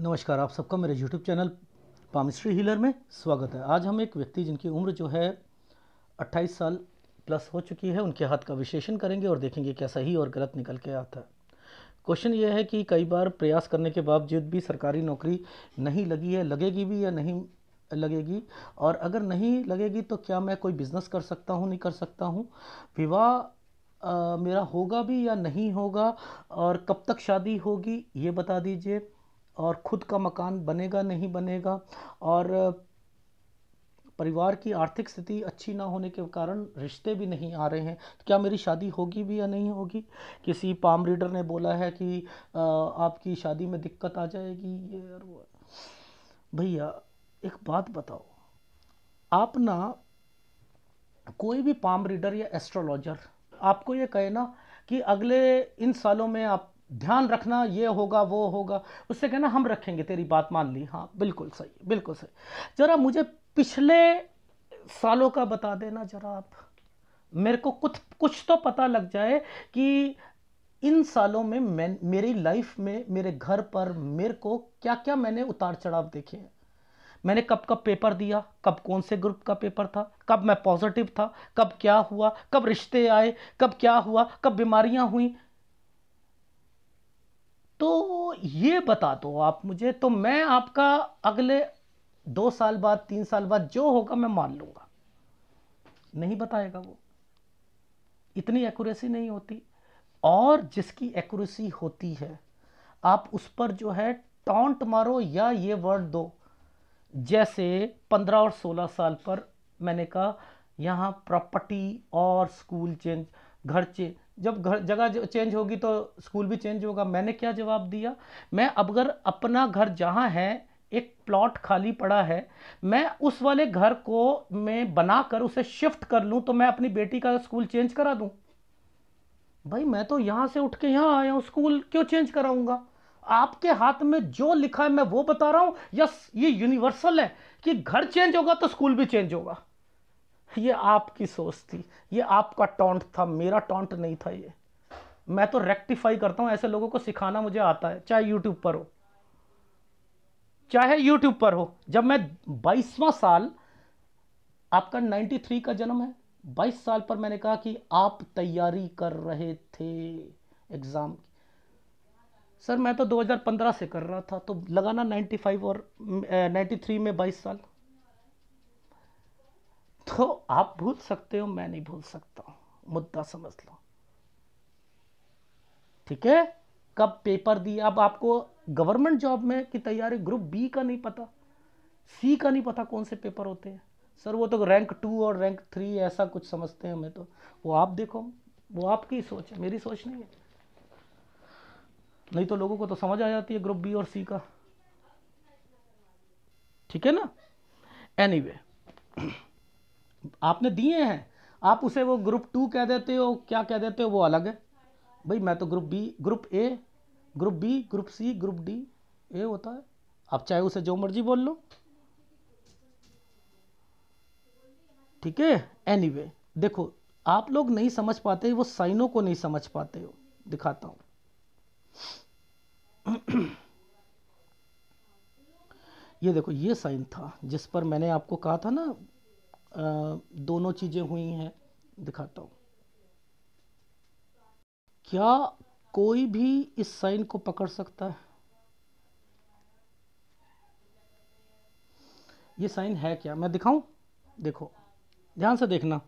नमस्कार आप सबका मेरे YouTube चैनल पामिस्ट्री हीलर में स्वागत है आज हम एक व्यक्ति जिनकी उम्र जो है 28 साल प्लस हो चुकी है उनके हाथ का विश्लेषण करेंगे और देखेंगे क्या सही और गलत निकल के आता है क्वेश्चन ये है कि कई बार प्रयास करने के बावजूद भी सरकारी नौकरी नहीं लगी है लगेगी भी या नहीं लगेगी और अगर नहीं लगेगी तो क्या मैं कोई बिज़नेस कर सकता हूँ नहीं कर सकता हूँ विवाह मेरा होगा भी या नहीं होगा और कब तक शादी होगी ये बता दीजिए और ख़ुद का मकान बनेगा नहीं बनेगा और परिवार की आर्थिक स्थिति अच्छी ना होने के कारण रिश्ते भी नहीं आ रहे हैं तो क्या मेरी शादी होगी भी या नहीं होगी किसी पाम रीडर ने बोला है कि आपकी शादी में दिक्कत आ जाएगी ये और वो भैया एक बात बताओ आप ना कोई भी पाम रीडर या एस्ट्रोलॉजर आपको ये कहे ना कि अगले इन सालों में आप ध्यान रखना ये होगा वो होगा उससे कहना हम रखेंगे तेरी बात मान ली हाँ बिल्कुल सही बिल्कुल सही ज़रा मुझे पिछले सालों का बता देना ज़रा आप मेरे को कुछ कुछ तो पता लग जाए कि इन सालों में मैं मेरी लाइफ में मेरे घर पर मेरे को क्या क्या मैंने उतार चढ़ाव देखे हैं मैंने कब कब पेपर दिया कब कौन से ग्रुप का पेपर था कब मैं पॉजिटिव था कब क्या हुआ कब रिश्ते आए कब क्या हुआ कब बीमारियां हुई तो ये बता दो आप मुझे तो मैं आपका अगले दो साल बाद तीन साल बाद जो होगा मैं मान लूंगा नहीं बताएगा वो इतनी एक्यूरेसी नहीं होती और जिसकी एक्यूरेसी होती है आप उस पर जो है टॉन्ट मारो या ये वर्ड दो जैसे पंद्रह और सोलह साल पर मैंने कहा यहाँ प्रॉपर्टी और स्कूल चेंज घर चेंज जब घर जगह चेंज होगी तो स्कूल भी चेंज होगा मैंने क्या जवाब दिया मैं अब अगर अपना घर जहाँ है एक प्लॉट खाली पड़ा है मैं उस वाले घर को मैं बना कर उसे शिफ्ट कर लूँ तो मैं अपनी बेटी का स्कूल चेंज करा दूँ भाई मैं तो यहाँ से उठ के यहाँ आया हूँ स्कूल क्यों चेंज कराऊँगा आपके हाथ में जो लिखा है मैं वो बता रहा हूँ यस ये यूनिवर्सल है कि घर चेंज होगा तो स्कूल भी चेंज होगा ये आपकी सोच थी ये आपका टॉन्ट था मेरा टॉन्ट नहीं था ये मैं तो रेक्टिफाई करता हूँ ऐसे लोगों को सिखाना मुझे आता है चाहे यूट्यूब पर हो चाहे यूट्यूब पर हो जब मैं बाईसवां साल आपका 93 का जन्म है 22 साल पर मैंने कहा कि आप तैयारी कर रहे थे एग्ज़ाम की सर मैं तो 2015 से कर रहा था तो लगाना 95 और 93 में 22 साल तो आप भूल सकते हो मैं नहीं भूल सकता मुद्दा समझ लो ठीक है कब पेपर दिए अब आपको गवर्नमेंट जॉब में की तैयारी ग्रुप बी का नहीं पता सी का नहीं पता कौन से पेपर होते हैं सर वो तो रैंक टू और रैंक थ्री ऐसा कुछ समझते हैं हमें तो वो आप देखो वो आपकी सोच है मेरी सोच नहीं है नहीं तो लोगों को तो समझ आ जाती है ग्रुप बी और सी का ठीक है ना एनीवे anyway. आपने दिए हैं आप उसे वो ग्रुप टू कह देते हो क्या कह देते हो वो अलग है भाई मैं तो group B group A group B group C group D A होता है आप चाहे उसे जो मर्जी बोल लो ठीक है एनी वे देखो आप लोग नहीं समझ पाते वो साइनों को नहीं समझ पाते हो दिखाता हूं ये देखो ये साइन था जिस पर मैंने आपको कहा था ना दोनों चीज़ें हुई हैं दिखाता हूँ क्या कोई भी इस साइन को पकड़ सकता है ये साइन है क्या मैं दिखाऊं देखो ध्यान से देखना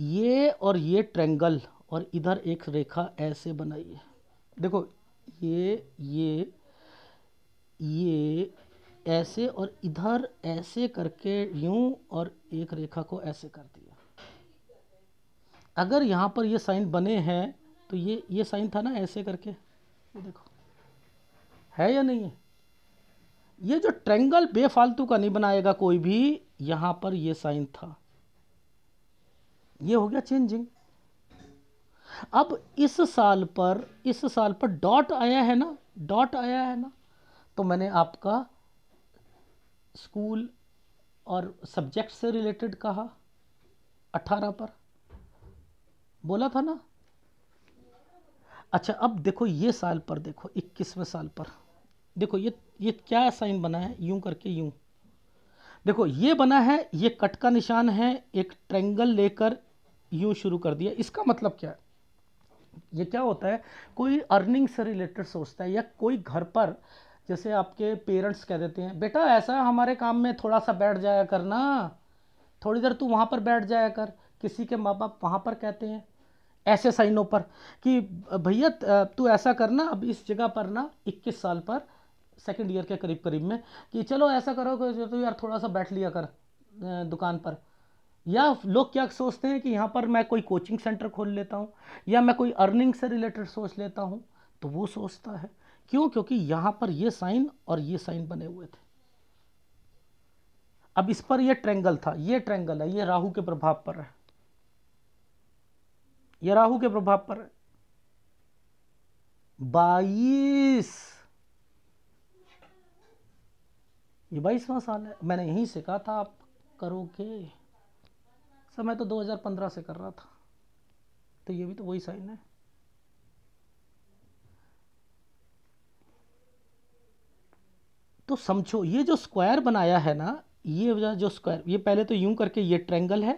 ये और ये ट्रेंगल और इधर एक रेखा ऐसे बनाई है देखो ये ये ये ऐसे और इधर ऐसे करके यूं और एक रेखा को ऐसे कर दिया अगर यहाँ पर ये साइन बने हैं तो ये ये साइन था ना ऐसे करके ये देखो है या नहीं है ये जो ट्रेंगल बेफालतू का नहीं बनाएगा कोई भी यहाँ पर ये साइन था ये हो गया चेंजिंग अब इस साल पर इस साल पर डॉट आया है ना डॉट आया है ना तो मैंने आपका स्कूल और सब्जेक्ट से रिलेटेड कहा अठारह पर बोला था ना अच्छा अब देखो ये साल पर देखो इक्कीसवें साल पर देखो ये ये क्या साइन बना है यूं करके यूं देखो ये बना है ये कट का निशान है एक ट्रेंगल लेकर यूं शुरू कर दिया इसका मतलब क्या है ये क्या होता है कोई अर्निंग से रिलेटेड सोचता है या कोई घर पर जैसे आपके पेरेंट्स कह देते हैं बेटा ऐसा हमारे काम में थोड़ा सा बैठ जाया कर ना थोड़ी देर तू वहाँ पर बैठ जाया कर किसी के माँ बाप वहाँ पर कहते हैं ऐसे साइनों पर कि भैया तू ऐसा करना अब इस जगह पर ना 21 साल पर सेकंड ईयर के करीब करीब में कि चलो ऐसा करो कि तो यार थोड़ा सा बैठ लिया कर दुकान पर या लोग क्या सोचते हैं कि यहाँ पर मैं कोई कोचिंग सेंटर खोल लेता हूँ या मैं कोई अर्निंग से रिलेटेड सोच लेता हूँ तो वो सोचता है क्यों क्योंकि यहां पर ये साइन और ये साइन बने हुए थे अब इस पर ये ट्रेंगल था ये ट्रेंगल है ये राहु के प्रभाव पर है ये राहु के प्रभाव पर है बाईस ये बाईसवां साल है मैंने यहीं से कहा था आप करोगे समय तो 2015 से कर रहा था तो ये भी तो वही साइन है तो समझो ये जो स्क्वायर बनाया है ना ये जो स्क्वायर ये पहले तो यूं करके ये ट्रेंगल है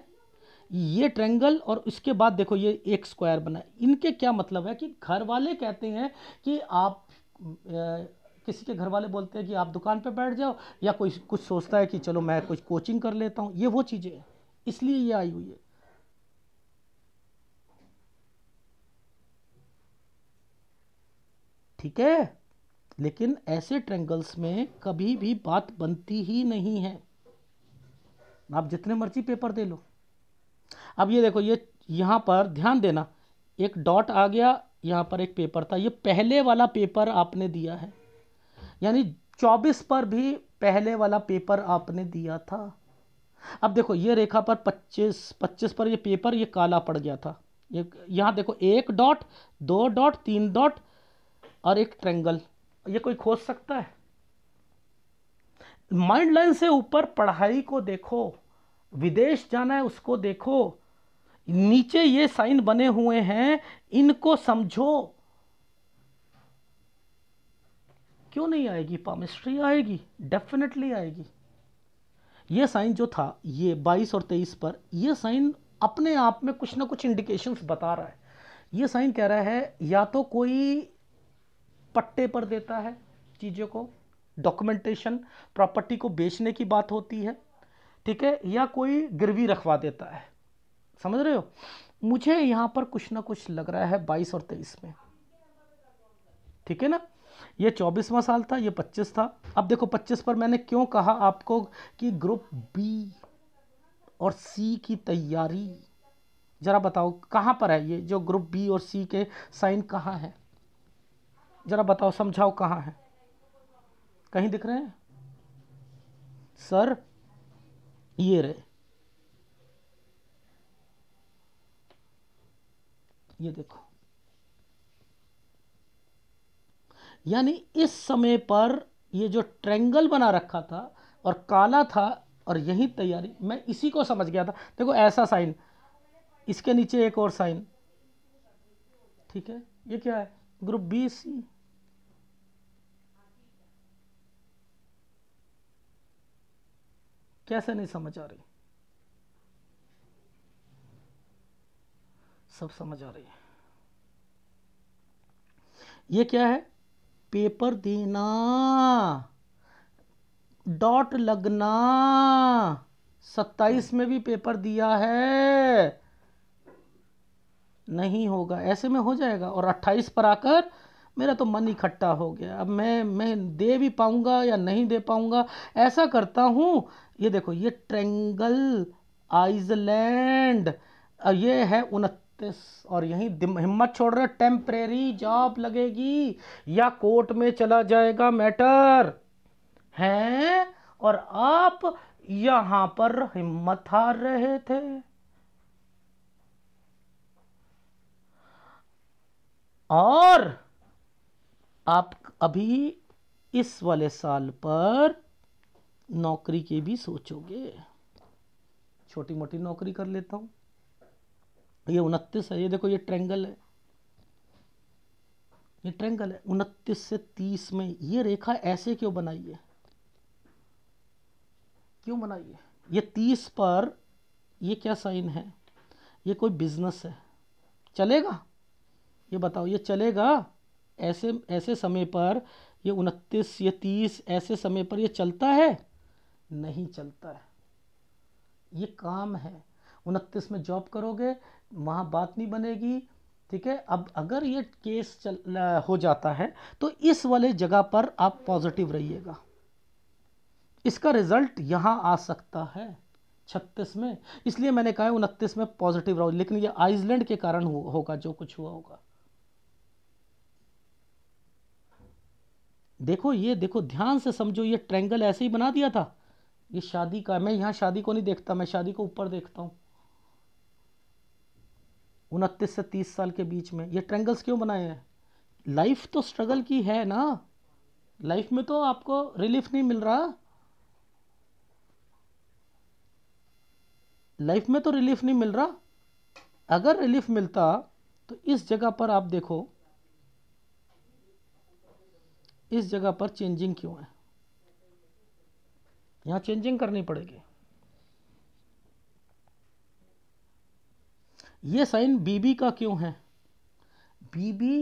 ये ट्रेंगल और उसके बाद देखो ये एक स्क्वायर बना इनके क्या मतलब है कि घर वाले कहते हैं कि आप ए, किसी के घर वाले बोलते हैं कि आप दुकान पे बैठ जाओ या कोई कुछ सोचता है कि चलो मैं कुछ कोचिंग कर लेता हूँ ये वो चीज़ें हैं इसलिए ये आई हुई है ठीक है लेकिन ऐसे ट्रेंगल्स में कभी भी बात बनती ही नहीं है आप जितने मर्जी पेपर दे लो अब ये देखो ये यहाँ पर ध्यान देना एक डॉट आ गया यहाँ पर एक पेपर था ये पहले वाला पेपर आपने दिया है यानी 24 पर भी पहले वाला पेपर आपने दिया था अब देखो ये रेखा पर 25 25 पर ये पेपर ये काला पड़ गया था ये यहाँ देखो एक डॉट दो डॉट तीन डॉट और एक ट्रेंगल ये कोई खोज सकता है माइंड लाइन से ऊपर पढ़ाई को देखो विदेश जाना है उसको देखो नीचे ये साइन बने हुए हैं इनको समझो क्यों नहीं आएगी पामिस्ट्री आएगी डेफिनेटली आएगी ये साइन जो था ये 22 और 23 पर ये साइन अपने आप में कुछ ना कुछ इंडिकेशंस बता रहा है ये साइन कह रहा है या तो कोई पट्टे पर देता है चीज़ों को डॉक्यूमेंटेशन प्रॉपर्टी को बेचने की बात होती है ठीक है या कोई गिरवी रखवा देता है समझ रहे हो मुझे यहाँ पर कुछ ना कुछ लग रहा है बाईस और तेईस में ठीक है ना ये चौबीसवा साल था ये पच्चीस था अब देखो पच्चीस पर मैंने क्यों कहा आपको कि ग्रुप बी और सी की तैयारी ज़रा बताओ कहाँ पर है ये जो ग्रुप बी और सी के साइन कहाँ है जरा बताओ समझाओ कहाँ है कहीं दिख रहे हैं सर ये रहे ये देखो यानी इस समय पर ये जो ट्रेंगल बना रखा था और काला था और यही तैयारी मैं इसी को समझ गया था देखो ऐसा साइन इसके नीचे एक और साइन ठीक है ये क्या है ग्रुप बी सी कैसे नहीं समझ आ रही सब समझ आ रही है ये क्या है पेपर देना डॉट लगना सत्ताईस में भी पेपर दिया है नहीं होगा ऐसे में हो जाएगा और अट्ठाईस पर आकर मेरा तो मन इकट्ठा हो गया अब मैं मैं दे भी पाऊंगा या नहीं दे पाऊंगा ऐसा करता हूँ ये देखो ये ट्रेंगल आइसलैंड ये है उनतीस और यहीं हिम्मत छोड़ रहे टेम्परेरी जॉब लगेगी या कोर्ट में चला जाएगा मैटर हैं और आप यहाँ पर हिम्मत हार रहे थे और आप अभी इस वाले साल पर नौकरी की भी सोचोगे छोटी मोटी नौकरी कर लेता हूँ ये उनतीस है ये देखो ये ट्रेंगल है ये ट्रेंगल है उनतीस से तीस में ये रेखा ऐसे क्यों बनाई है क्यों बनाई है ये तीस पर ये क्या साइन है ये कोई बिजनेस है चलेगा ये बताओ ये चलेगा ऐसे ऐसे समय पर ये उनतीस या तीस ऐसे समय पर ये चलता है नहीं चलता है ये काम है उनतीस में जॉब करोगे वहाँ बात नहीं बनेगी ठीक है अब अगर ये केस चल हो जाता है तो इस वाले जगह पर आप पॉजिटिव रहिएगा इसका रिजल्ट यहाँ आ सकता है छत्तीस में इसलिए मैंने कहा उनतीस में पॉजिटिव रहो लेकिन ये आइसलैंड के कारण होगा जो कुछ हुआ होगा देखो ये देखो ध्यान से समझो ये ट्रैंगल ऐसे ही बना दिया था ये शादी का मैं यहाँ शादी को नहीं देखता मैं शादी को ऊपर देखता हूँ उनतीस से तीस साल के बीच में ये ट्रैंगल्स क्यों बनाए हैं लाइफ तो स्ट्रगल की है ना लाइफ में तो आपको रिलीफ नहीं मिल रहा लाइफ में तो रिलीफ नहीं मिल रहा अगर रिलीफ मिलता तो इस जगह पर आप देखो इस जगह पर चेंजिंग क्यों है यहां चेंजिंग करनी पड़ेगी ये साइन बीबी का क्यों है बीबी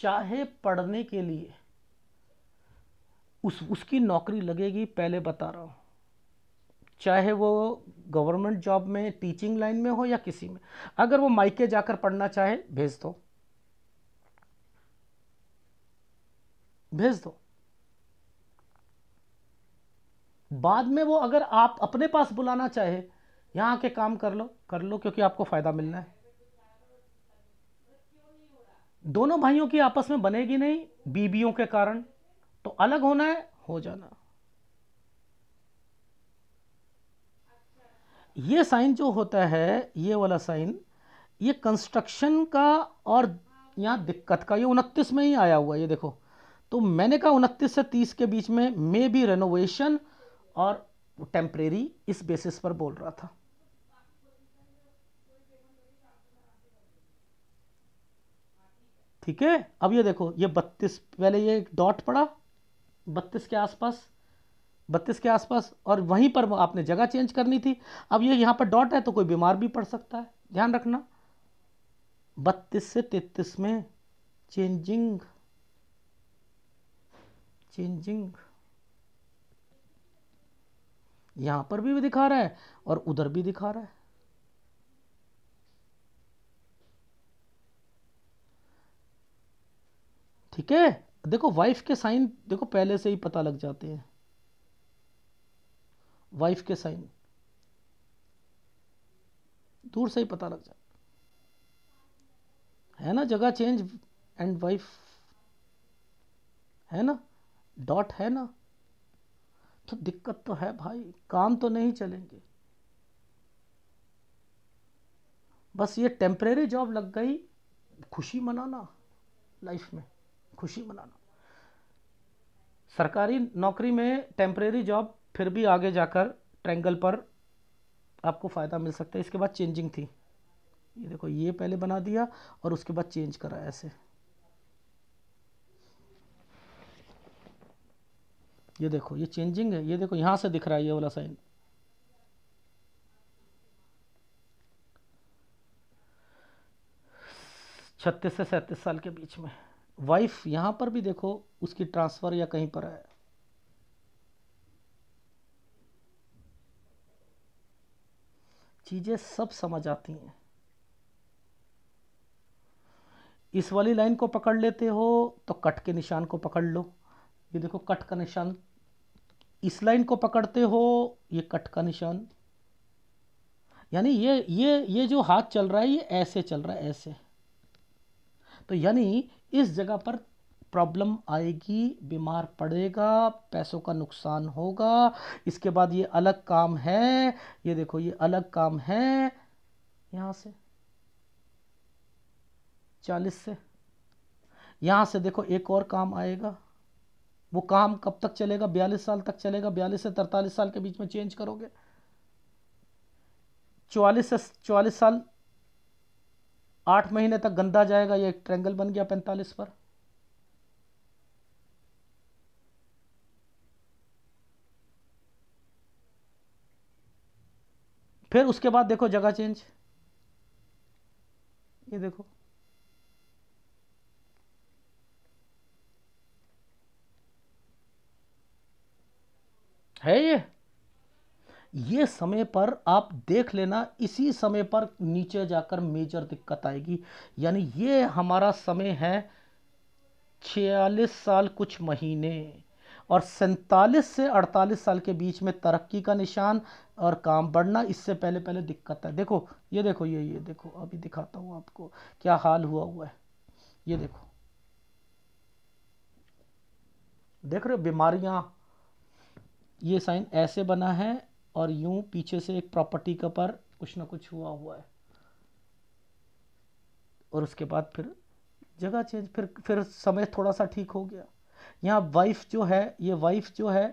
चाहे पढ़ने के लिए उस उसकी नौकरी लगेगी पहले बता रहा हूं चाहे वो गवर्नमेंट जॉब में टीचिंग लाइन में हो या किसी में अगर वो माइके जाकर पढ़ना चाहे भेज दो भेज दो बाद में वो अगर आप अपने पास बुलाना चाहे यहां आके काम कर लो कर लो क्योंकि आपको फ़ायदा मिलना है दोनों भाइयों की आपस में बनेगी नहीं बीबियों के कारण तो अलग होना है हो जाना ये साइन जो होता है ये वाला साइन ये कंस्ट्रक्शन का और यहां दिक्कत का ये उनतीस में ही आया हुआ ये देखो तो मैंने कहा उनतीस से तीस के बीच में मे बी रेनोवेशन और टेम्परेरी इस बेसिस पर बोल रहा था ठीक है अब ये देखो ये बत्तीस पहले ये डॉट पड़ा बत्तीस के आसपास बत्तीस के आसपास और वहीं पर आपने जगह चेंज करनी थी अब ये यहां पर डॉट है तो कोई बीमार भी पड़ सकता है ध्यान रखना बत्तीस से तैतीस में चेंजिंग चेंजिंग यहां पर भी, भी दिखा रहा है और उधर भी दिखा रहा है ठीक है देखो वाइफ के साइन देखो पहले से ही पता लग जाते हैं वाइफ के साइन दूर से ही पता लग जाता है ना जगह चेंज एंड वाइफ है ना डॉट है ना तो दिक्कत तो है भाई काम तो नहीं चलेंगे बस ये टेम्परेरी जॉब लग गई खुशी मनाना लाइफ में खुशी मनाना सरकारी नौकरी में टेम्परेरी जॉब फिर भी आगे जाकर ट्रैंगल पर आपको फ़ायदा मिल सकता है इसके बाद चेंजिंग थी ये देखो ये पहले बना दिया और उसके बाद चेंज करा ऐसे ये देखो ये चेंजिंग है ये देखो यहाँ से दिख रहा है ये वाला साइन छत्तीस से सैंतीस साल के बीच में वाइफ यहाँ पर भी देखो उसकी ट्रांसफ़र या कहीं पर है चीज़ें सब समझ आती हैं इस वाली लाइन को पकड़ लेते हो तो कट के निशान को पकड़ लो ये देखो कट का निशान इस लाइन को पकड़ते हो ये कट का निशान यानी ये ये ये जो हाथ चल रहा है ये ऐसे चल रहा है ऐसे तो यानी इस जगह पर प्रॉब्लम आएगी बीमार पड़ेगा पैसों का नुकसान होगा इसके बाद ये अलग काम है ये देखो ये अलग काम है यहाँ से चालीस से यहाँ से देखो एक और काम आएगा वो काम कब तक चलेगा बयालीस साल तक चलेगा बयालीस से तरतालीस साल के बीच में चेंज करोगे चौवालीस से चौवालीस साल आठ महीने तक गंदा जाएगा ये एक ट्रैंगल बन गया पैंतालीस पर फिर उसके बाद देखो जगह चेंज ये देखो है ये ये समय पर आप देख लेना इसी समय पर नीचे जाकर मेजर दिक्कत आएगी यानी ये हमारा समय है छियालीस साल कुछ महीने और सैंतालीस से अड़तालीस साल के बीच में तरक्की का निशान और काम बढ़ना इससे पहले पहले दिक्कत है देखो ये देखो ये ये देखो अभी दिखाता हूँ आपको क्या हाल हुआ हुआ है ये देखो देख रहे हो बीमारियाँ ये साइन ऐसे बना है और यूं पीछे से एक प्रॉपर्टी का पर कुछ ना कुछ हुआ हुआ है और उसके बाद फिर जगह चेंज फिर फिर समय थोड़ा सा ठीक हो गया यहाँ वाइफ जो है ये वाइफ जो है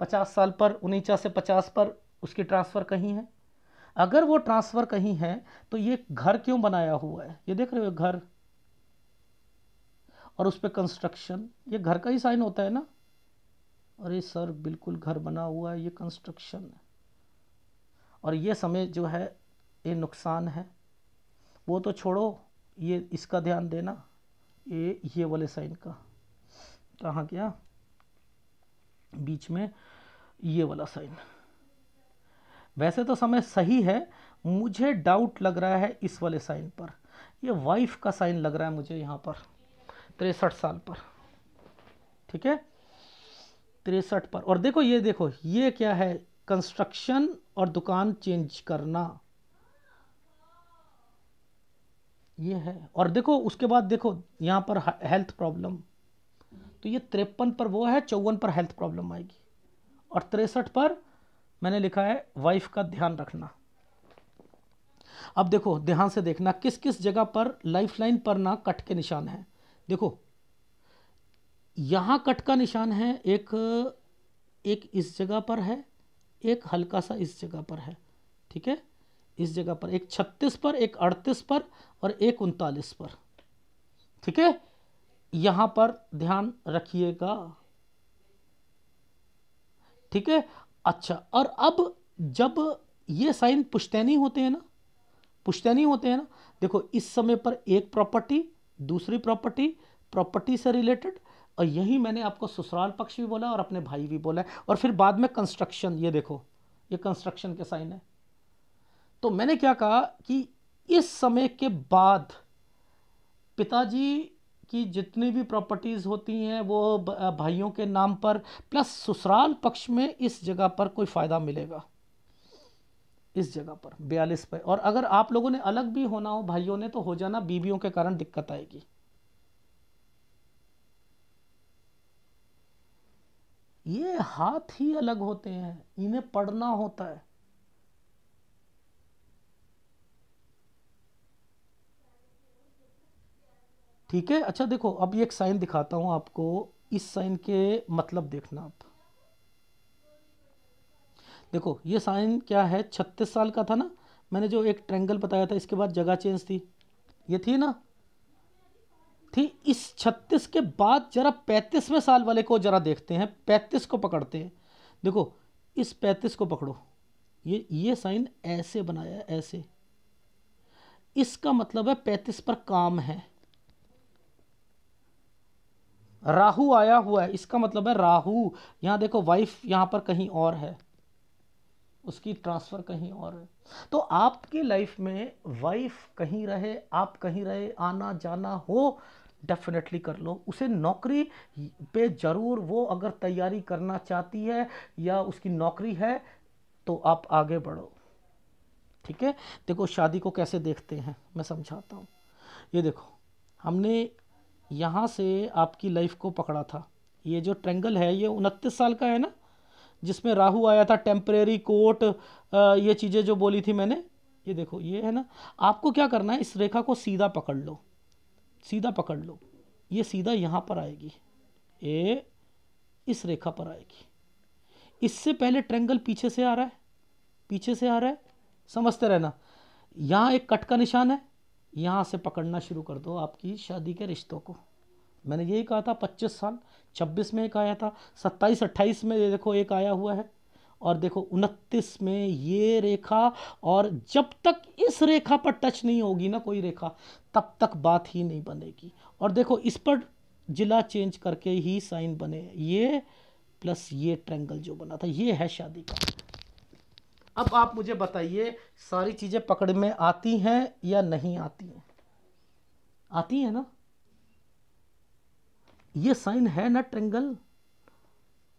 पचास साल पर उन्नीचा से पचास पर उसकी ट्रांसफ़र कहीं है अगर वो ट्रांसफ़र कहीं है तो ये घर क्यों बनाया हुआ है ये देख रहे हो घर और उस पर कंस्ट्रक्शन ये घर का ही साइन होता है ना अरे सर बिल्कुल घर बना हुआ है ये कंस्ट्रक्शन है और ये समय जो है ये नुकसान है वो तो छोड़ो ये इसका ध्यान देना ये ये वाले साइन का कहाँ क्या बीच में ये वाला साइन वैसे तो समय सही है मुझे डाउट लग रहा है इस वाले साइन पर ये वाइफ का साइन लग रहा है मुझे यहाँ पर तिरसठ साल पर ठीक है तिरसठ पर और देखो ये देखो ये क्या है कंस्ट्रक्शन और दुकान चेंज करना ये है और देखो उसके बाद देखो यहाँ पर हेल्थ प्रॉब्लम तो ये तिरपन पर वो है चौवन पर हेल्थ प्रॉब्लम आएगी और तिरसठ पर मैंने लिखा है वाइफ का ध्यान रखना अब देखो ध्यान से देखना किस किस जगह पर लाइफ लाइन पर ना कट के निशान है देखो यहाँ कट का निशान है एक एक इस जगह पर है एक हल्का सा इस जगह पर है ठीक है इस जगह पर एक छत्तीस पर एक अड़तीस पर और एक उनतालीस पर ठीक है यहाँ पर ध्यान रखिएगा ठीक है अच्छा और अब जब ये साइन पुश्तैनी होते हैं ना पुश्तैनी होते हैं ना देखो इस समय पर एक प्रॉपर्टी दूसरी प्रॉपर्टी प्रॉपर्टी से रिलेटेड और यही मैंने आपको ससुराल पक्ष भी बोला और अपने भाई भी बोला और फिर बाद में कंस्ट्रक्शन ये देखो ये कंस्ट्रक्शन के साइन है तो मैंने क्या कहा कि इस समय के बाद पिताजी की जितनी भी प्रॉपर्टीज़ होती हैं वो भाइयों के नाम पर प्लस ससुराल पक्ष में इस जगह पर कोई फ़ायदा मिलेगा इस जगह पर बयालीस पे और अगर आप लोगों ने अलग भी होना हो भाइयों ने तो हो जाना बीबियों के कारण दिक्कत आएगी ये हाथ ही अलग होते हैं इन्हें पढ़ना होता है ठीक है अच्छा देखो अब ये एक साइन दिखाता हूं आपको इस साइन के मतलब देखना आप देखो ये साइन क्या है छत्तीस साल का था ना मैंने जो एक ट्रेंगल बताया था इसके बाद जगह चेंज थी ये थी ना थी इस छत्तीस के बाद जरा पैंतीसवें साल वाले को जरा देखते हैं पैंतीस को पकड़ते हैं देखो इस पैंतीस को पकड़ो ये ये साइन ऐसे बनाया ऐसे इसका मतलब है पैंतीस पर काम है राहु आया हुआ है इसका मतलब है राहु यहां देखो वाइफ यहां पर कहीं और है उसकी ट्रांसफ़र कहीं और है तो आपकी लाइफ में वाइफ कहीं रहे आप कहीं रहे आना जाना हो डेफिनेटली कर लो उसे नौकरी पे ज़रूर वो अगर तैयारी करना चाहती है या उसकी नौकरी है तो आप आगे बढ़ो ठीक है देखो शादी को कैसे देखते हैं मैं समझाता हूँ ये देखो हमने यहाँ से आपकी लाइफ को पकड़ा था ये जो ट्रेंगल है ये उनतीस साल का है ना जिसमें राहु आया था टेम्परेरी कोर्ट ये चीज़ें जो बोली थी मैंने ये देखो ये है ना आपको क्या करना है इस रेखा को सीधा पकड़ लो सीधा पकड़ लो ये सीधा यहाँ पर आएगी ए इस रेखा पर आएगी इससे पहले ट्रेंगल पीछे से आ रहा है पीछे से आ रहा है समझते रहना यहाँ एक कट का निशान है यहाँ से पकड़ना शुरू कर दो आपकी शादी के रिश्तों को मैंने यही कहा था 25 साल 26 में एक आया था 27 28 में ये देखो एक आया हुआ है और देखो उनतीस में ये रेखा और जब तक इस रेखा पर टच नहीं होगी ना कोई रेखा तब तक बात ही नहीं बनेगी और देखो इस पर जिला चेंज करके ही साइन बने ये प्लस ये ट्रेंगल जो बना था ये है शादी का अब आप मुझे बताइए सारी चीज़ें पकड़ में आती हैं या नहीं आती हैं आती है ना ये साइन है ना ट्रेंगल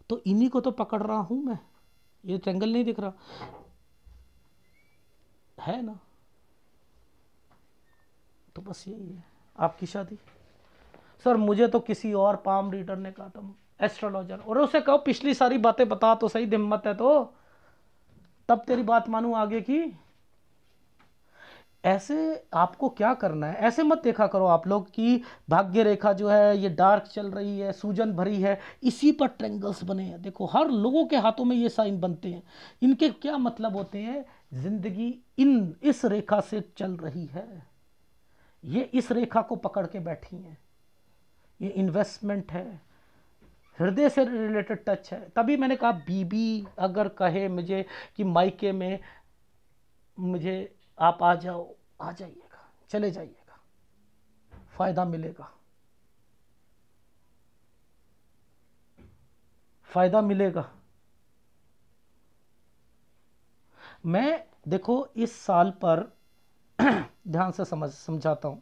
तो इन्हीं को तो पकड़ रहा हूं मैं ये ट्रेंगल नहीं दिख रहा है ना तो बस यही है आपकी शादी सर मुझे तो किसी और पाम रीडर ने कहा था एस्ट्रोलॉजर और उसे कहो पिछली सारी बातें बता तो सही हिम्मत है तो तब तेरी बात मानू आगे की ऐसे आपको क्या करना है ऐसे मत देखा करो आप लोग कि भाग्य रेखा जो है ये डार्क चल रही है सूजन भरी है इसी पर ट्रेंगल्स बने हैं देखो हर लोगों के हाथों में ये साइन बनते हैं इनके क्या मतलब होते हैं जिंदगी इन इस रेखा से चल रही है ये इस रेखा को पकड़ के बैठी हैं ये इन्वेस्टमेंट है हृदय से रिलेटेड टच है तभी मैंने कहा बीबी अगर कहे मुझे कि मायके में मुझे आप आ जाओ आ जाइएगा चले जाइएगा फ़ायदा मिलेगा फ़ायदा मिलेगा मैं देखो इस साल पर ध्यान से समझ समझाता हूं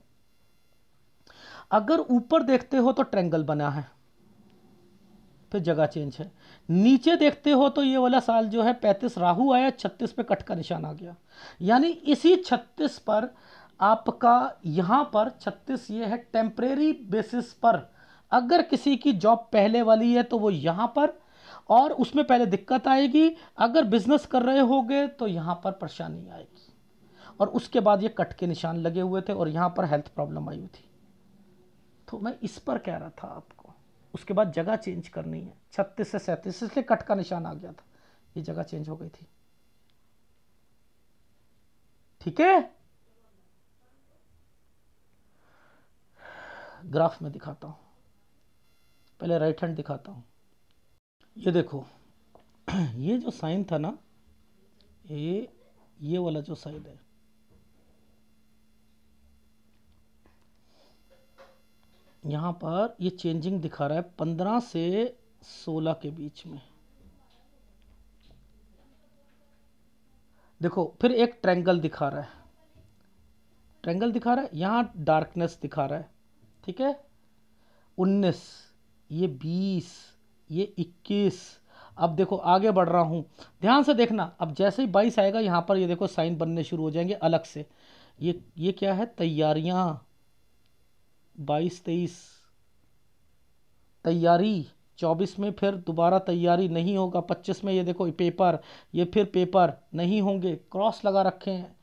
अगर ऊपर देखते हो तो ट्रेंगल बना है फिर जगह चेंज है नीचे देखते हो तो ये वाला साल जो है पैंतीस राहु आया छत्तीस पे कट का निशान आ गया यानी इसी छत्तीस पर आपका यहां पर छत्तीस ये है टेम्परेरी बेसिस पर अगर किसी की जॉब पहले वाली है तो वो यहां पर और उसमें पहले दिक्कत आएगी अगर बिजनेस कर रहे होगे तो यहां पर परेशानी आएगी और उसके बाद ये कट के निशान लगे हुए थे और यहाँ पर हेल्थ प्रॉब्लम आई हुई थी तो मैं इस पर कह रहा था आपको उसके बाद जगह चेंज करनी है छत्तीस से सैंतीस इसलिए कट का निशान आ गया था ये जगह चेंज हो गई थी ठीक है ग्राफ में दिखाता हूं पहले राइट हैंड दिखाता हूं ये देखो ये जो साइन था ना ये ये वाला जो साइन है यहाँ पर ये चेंजिंग दिखा रहा है पंद्रह से सोलह के बीच में देखो फिर एक ट्रेंगल दिखा रहा है ट्रेंगल दिखा रहा है यहाँ डार्कनेस दिखा रहा है ठीक है उन्नीस ये बीस ये इक्कीस अब देखो आगे बढ़ रहा हूँ ध्यान से देखना अब जैसे ही बाईस आएगा यहाँ पर ये देखो साइन बनने शुरू हो जाएंगे अलग से ये ये क्या है तैयारियाँ बाईस तेईस तैयारी चौबीस में फिर दोबारा तैयारी नहीं होगा पच्चीस में ये देखो पेपर ये फिर पेपर नहीं होंगे क्रॉस लगा रखे हैं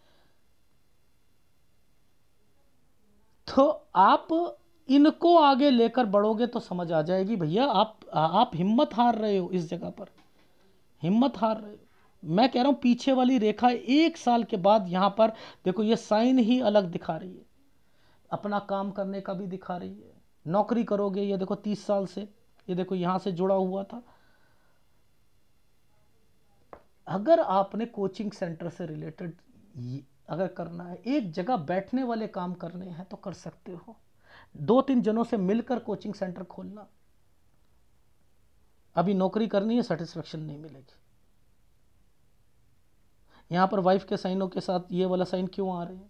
तो आप इनको आगे लेकर बढ़ोगे तो समझ आ जाएगी भैया आप आप हिम्मत हार रहे हो इस जगह पर हिम्मत हार रहे हो मैं कह रहा हूं पीछे वाली रेखा एक साल के बाद यहां पर देखो ये साइन ही अलग दिखा रही है अपना काम करने का भी दिखा रही है नौकरी करोगे ये देखो तीस साल से ये देखो यहां से जुड़ा हुआ था अगर आपने कोचिंग सेंटर से रिलेटेड अगर करना है एक जगह बैठने वाले काम करने हैं तो कर सकते हो दो तीन जनों से मिलकर कोचिंग सेंटर खोलना अभी नौकरी करनी है सेटिस्फेक्शन नहीं मिलेगी यहां पर वाइफ के साइनों के साथ ये वाला साइन क्यों आ रही है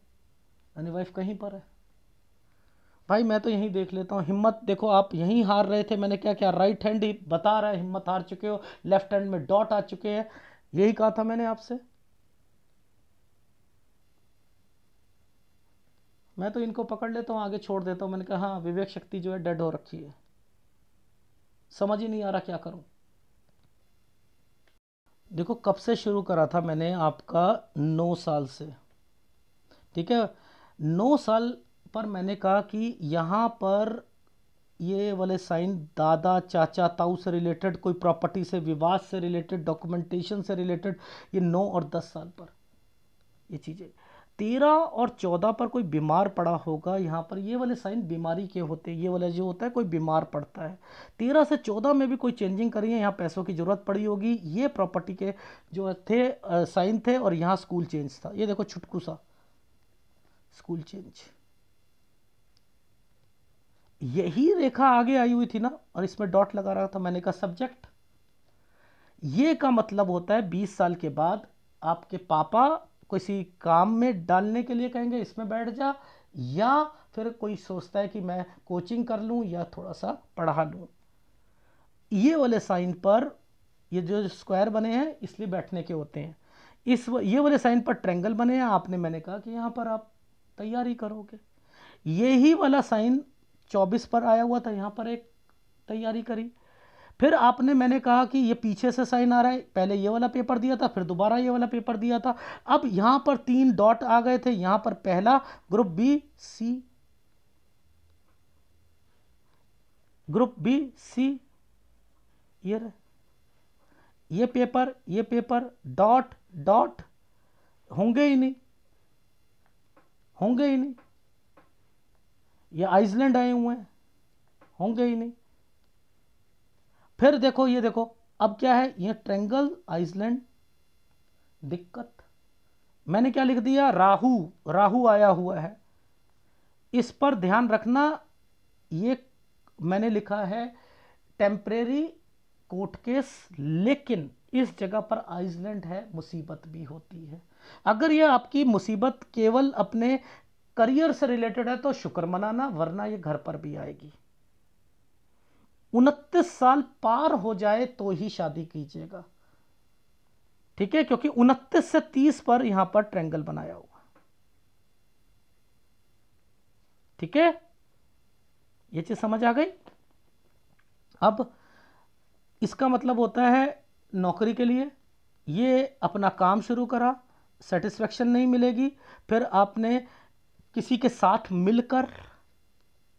यानी वाइफ कहीं पर है भाई मैं तो यहीं देख लेता हूँ हिम्मत देखो आप यहीं हार रहे थे मैंने क्या क्या राइट हैंड ही बता रहा है हिम्मत हार चुके हो लेफ्ट हैंड में डॉट आ चुके हैं यही कहा था मैंने आपसे मैं तो इनको पकड़ लेता हूँ आगे छोड़ देता हूँ मैंने कहा हाँ विवेक शक्ति जो है डेड हो रखी है समझ ही नहीं आ रहा क्या करूँ देखो कब से शुरू करा था मैंने आपका नौ साल से ठीक है नौ साल पर मैंने कहा कि यहाँ पर ये वाले साइन दादा चाचा ताऊ से रिलेटेड कोई प्रॉपर्टी से विवाद से रिलेटेड डॉक्यूमेंटेशन से रिलेटेड ये नौ और दस साल पर ये चीज़ें तेरह और चौदह पर कोई बीमार पड़ा होगा यहाँ पर ये वाले साइन बीमारी के होते हैं ये वाला जो होता है कोई बीमार पड़ता है तेरह से चौदह में भी कोई चेंजिंग करी है यहाँ पैसों की ज़रूरत पड़ी होगी ये प्रॉपर्टी के जो थे साइन थे और यहाँ स्कूल चेंज था ये देखो छुटकू सा स्कूल चेंज यही रेखा आगे आई हुई थी ना और इसमें डॉट लगा रहा था मैंने कहा सब्जेक्ट ये का मतलब होता है बीस साल के बाद आपके पापा किसी काम में डालने के लिए कहेंगे इसमें बैठ जा या फिर कोई सोचता है कि मैं कोचिंग कर लूं या थोड़ा सा पढ़ा लूं ये वाले साइन पर ये जो स्क्वायर बने हैं इसलिए बैठने के होते हैं इस ये वाले साइन पर ट्रेंगल बने हैं आपने मैंने कहा कि यहाँ पर आप तैयारी करोगे यही वाला साइन चौबीस पर आया हुआ था यहाँ पर एक तैयारी करी फिर आपने मैंने कहा कि ये पीछे से साइन आ रहा है पहले ये वाला पेपर दिया था फिर दोबारा ये वाला पेपर दिया था अब यहाँ पर तीन डॉट आ गए थे यहाँ पर पहला group B C group B C ये रहे। ये पेपर ये पेपर डॉट डॉट होंगे ही नहीं होंगे ही नहीं ये आइसलैंड आए हुए हैं होंगे ही नहीं फिर देखो ये देखो अब क्या है ये ट्रेंगल आइसलैंड दिक्कत मैंने क्या लिख दिया राहु राहु आया हुआ है इस पर ध्यान रखना ये मैंने लिखा है टेम्परेरी कोर्ट केस लेकिन इस जगह पर आइसलैंड है मुसीबत भी होती है अगर यह आपकी मुसीबत केवल अपने करियर से रिलेटेड है तो शुक्र मनाना वरना ये घर पर भी आएगी उनतीस साल पार हो जाए तो ही शादी कीजिएगा ठीक है क्योंकि उनतीस से तीस पर यहां पर ट्रेंगल बनाया हुआ ठीक है ये चीज समझ आ गई अब इसका मतलब होता है नौकरी के लिए ये अपना काम शुरू करा सेटिस्फेक्शन नहीं मिलेगी फिर आपने किसी के साथ मिलकर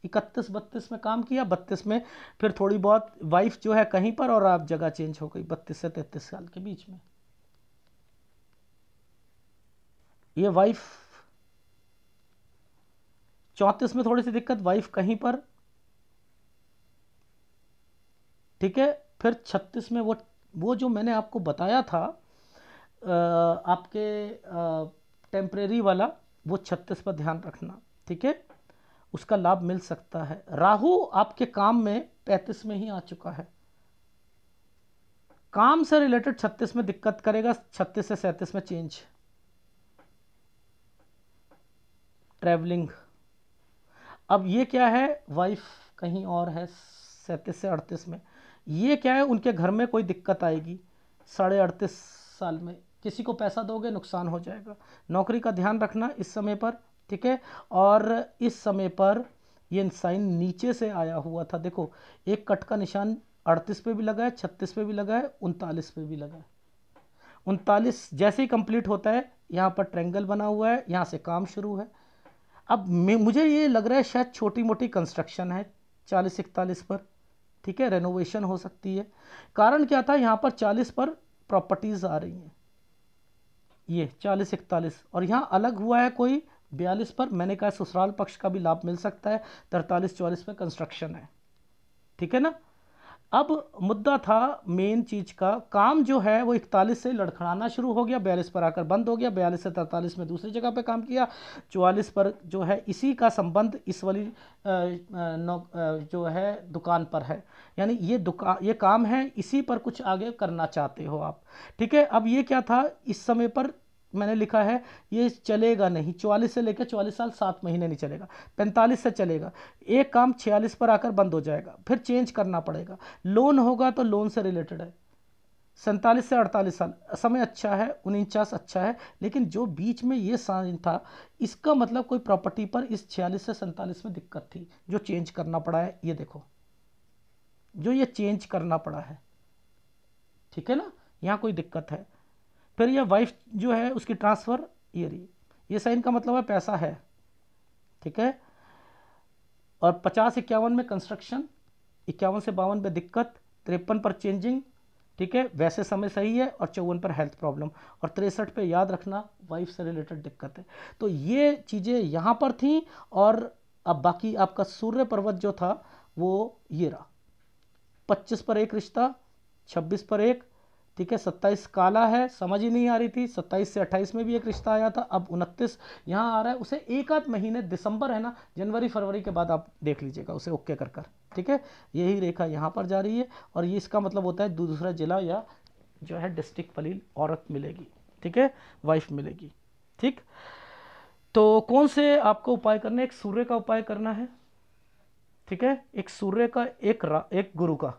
इकतीस बत्तीस में काम किया बत्तीस में फिर थोड़ी बहुत वाइफ जो है कहीं पर और आप जगह चेंज हो गई बत्तीस से तैतीस साल के बीच में ये वाइफ चौंतीस में थोड़ी सी दिक्कत वाइफ कहीं पर ठीक है फिर छत्तीस में वो वो जो मैंने आपको बताया था आपके टेम्परेरी वाला वो छत्तीस पर ध्यान रखना ठीक है उसका लाभ मिल सकता है राहु आपके काम में पैंतीस में ही आ चुका है काम से रिलेटेड छत्तीस में दिक्कत करेगा छत्तीस से सैंतीस में चेंज ट्रैवलिंग अब ये क्या है वाइफ कहीं और है सैंतीस से अड़तीस में ये क्या है उनके घर में कोई दिक्कत आएगी साढ़े अड़तीस साल में किसी को पैसा दोगे नुकसान हो जाएगा नौकरी का ध्यान रखना इस समय पर ठीक है और इस समय पर ये साइन नीचे से आया हुआ था देखो एक कट का निशान अड़तीस पे भी लगा है छत्तीस पे भी लगा है उनतालीस पे भी लगा है उनतालीस जैसे ही कंप्लीट होता है यहाँ पर ट्रेंगल बना हुआ है यहाँ से काम शुरू है अब मुझे ये लग रहा है शायद छोटी मोटी कंस्ट्रक्शन है चालीस इकतालीस पर ठीक है रेनोवेशन हो सकती है कारण क्या था यहाँ पर चालीस पर प्रॉपर्टीज़ आ रही हैं ये चालीस इकतालीस और यहाँ अलग हुआ है कोई बयालीस पर मैंने कहा ससुराल पक्ष का भी लाभ मिल सकता है तरतालीस चौवालीस पर कंस्ट्रक्शन है ठीक है ना अब मुद्दा था मेन चीज़ का काम जो है वो इकतालीस से लड़खड़ाना शुरू हो गया बयालीस पर आकर बंद हो गया बयालीस से तरतालीस में दूसरी जगह पे काम किया चौवालीस पर जो है इसी का संबंध इस वाली जो है दुकान पर है यानी ये दुकान ये काम है इसी पर कुछ आगे करना चाहते हो आप ठीक है अब ये क्या था इस समय पर मैंने लिखा है ये चलेगा नहीं चौवालीस से लेकर चौवालीस साल सात महीने नहीं चलेगा पैंतालीस से चलेगा एक काम छियालीस पर आकर बंद हो जाएगा फिर चेंज करना पड़ेगा लोन होगा तो लोन से रिलेटेड है सैंतालीस से अड़तालीस साल समय अच्छा है उनचास अच्छा है लेकिन जो बीच में ये साइन था इसका मतलब कोई प्रॉपर्टी पर इस छियालीस से सैंतालीस में दिक्कत थी जो चेंज करना पड़ा है ये देखो जो ये चेंज करना पड़ा है ठीक है ना यहाँ कोई दिक्कत है फिर ये वाइफ जो है उसकी ट्रांसफ़र रही ये साइन का मतलब है पैसा है ठीक है और पचास इक्यावन में कंस्ट्रक्शन इक्यावन से बावन पे दिक्कत तिरपन पर चेंजिंग ठीक है वैसे समय सही है और चौवन पर हेल्थ प्रॉब्लम और तिरसठ पे याद रखना वाइफ से रिलेटेड दिक्कत है तो ये चीज़ें यहाँ पर थी और अब बाकी आपका सूर्य पर्वत जो था वो ये रहा पच्चीस पर एक रिश्ता छब्बीस पर एक ठीक है सत्ताईस काला है समझ ही नहीं आ रही थी सत्ताईस से अट्ठाईस में भी एक रिश्ता आया था अब उनतीस यहाँ आ रहा है उसे एक आध महीने दिसंबर है ना जनवरी फरवरी के बाद आप देख लीजिएगा उसे ओके कर कर ठीक है यही रेखा यहाँ पर जा रही है और ये इसका मतलब होता है दूसरा जिला या जो है डिस्ट्रिक्ट पलील औरत मिलेगी ठीक है वाइफ मिलेगी ठीक तो कौन से आपको उपाय करने एक सूर्य का उपाय करना है ठीक है एक सूर्य का एक एक गुरु का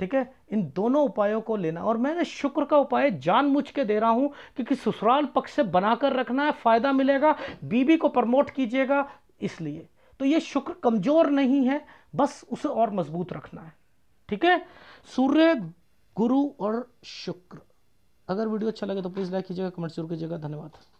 ठीक है इन दोनों उपायों को लेना और मैंने शुक्र का उपाय जानबूझ के दे रहा हूं क्योंकि ससुराल पक्ष से बनाकर रखना है फ़ायदा मिलेगा बीबी को प्रमोट कीजिएगा इसलिए तो ये शुक्र कमज़ोर नहीं है बस उसे और मजबूत रखना है ठीक है सूर्य गुरु और शुक्र अगर वीडियो अच्छा लगे तो प्लीज़ लाइक कीजिएगा कमेंट जरूर कीजिएगा धन्यवाद